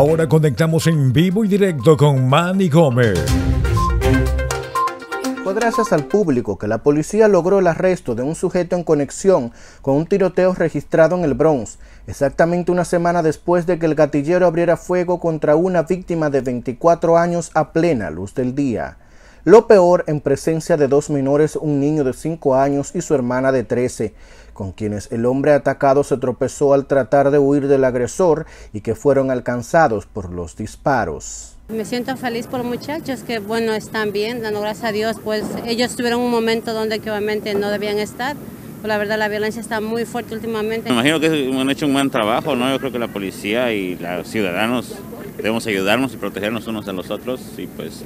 Ahora conectamos en vivo y directo con Manny Gómez. Fue gracias al público que la policía logró el arresto de un sujeto en conexión con un tiroteo registrado en el Bronx, exactamente una semana después de que el gatillero abriera fuego contra una víctima de 24 años a plena luz del día. Lo peor en presencia de dos menores, un niño de 5 años y su hermana de 13, con quienes el hombre atacado se tropezó al tratar de huir del agresor y que fueron alcanzados por los disparos. Me siento feliz por los muchachos que, bueno, están bien, dando gracias a Dios, pues ellos tuvieron un momento donde obviamente no debían estar. Pues la verdad, la violencia está muy fuerte últimamente. Me imagino que han hecho un buen trabajo, ¿no? Yo creo que la policía y los ciudadanos debemos ayudarnos y protegernos unos a los otros y pues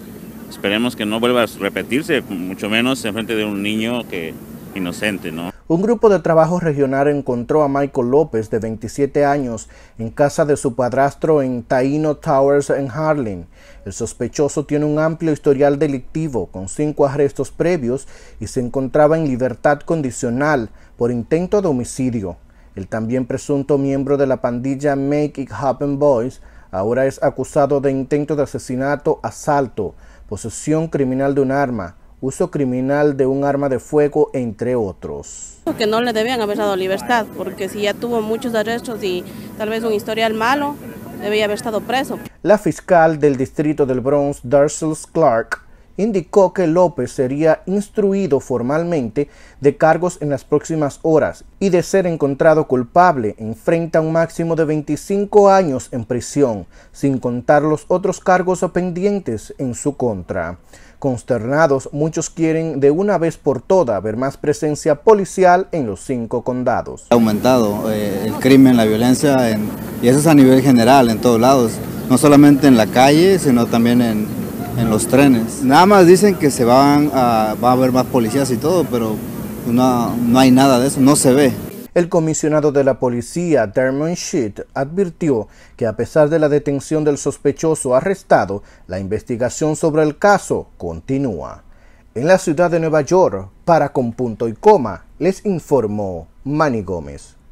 Esperemos que no vuelva a repetirse, mucho menos en frente de un niño que inocente, ¿no? Un grupo de trabajo regional encontró a Michael López, de 27 años, en casa de su padrastro en Taino Towers en Harlem. El sospechoso tiene un amplio historial delictivo, con cinco arrestos previos, y se encontraba en libertad condicional por intento de homicidio. El también presunto miembro de la pandilla Make It Happen Boys Ahora es acusado de intento de asesinato, asalto, posesión criminal de un arma, uso criminal de un arma de fuego, entre otros. Que no le debían haber dado libertad, porque si ya tuvo muchos arrestos y tal vez un historial malo, debía haber estado preso. La fiscal del distrito del Bronx, Darcy Clark, indicó que López sería instruido formalmente de cargos en las próximas horas y de ser encontrado culpable enfrenta un máximo de 25 años en prisión, sin contar los otros cargos pendientes en su contra. Consternados, muchos quieren de una vez por todas ver más presencia policial en los cinco condados. Ha aumentado eh, el crimen, la violencia, en, y eso es a nivel general, en todos lados, no solamente en la calle, sino también en, en los trenes. Nada más dicen que se van a, va haber más policías y todo, pero no, hay nada de eso, no se ve. El comisionado de la policía, Dermon Sheet, advirtió que a pesar de la detención del sospechoso arrestado, la investigación sobre el caso continúa. En la ciudad de Nueva York, para con punto y coma, les informó Manny Gómez.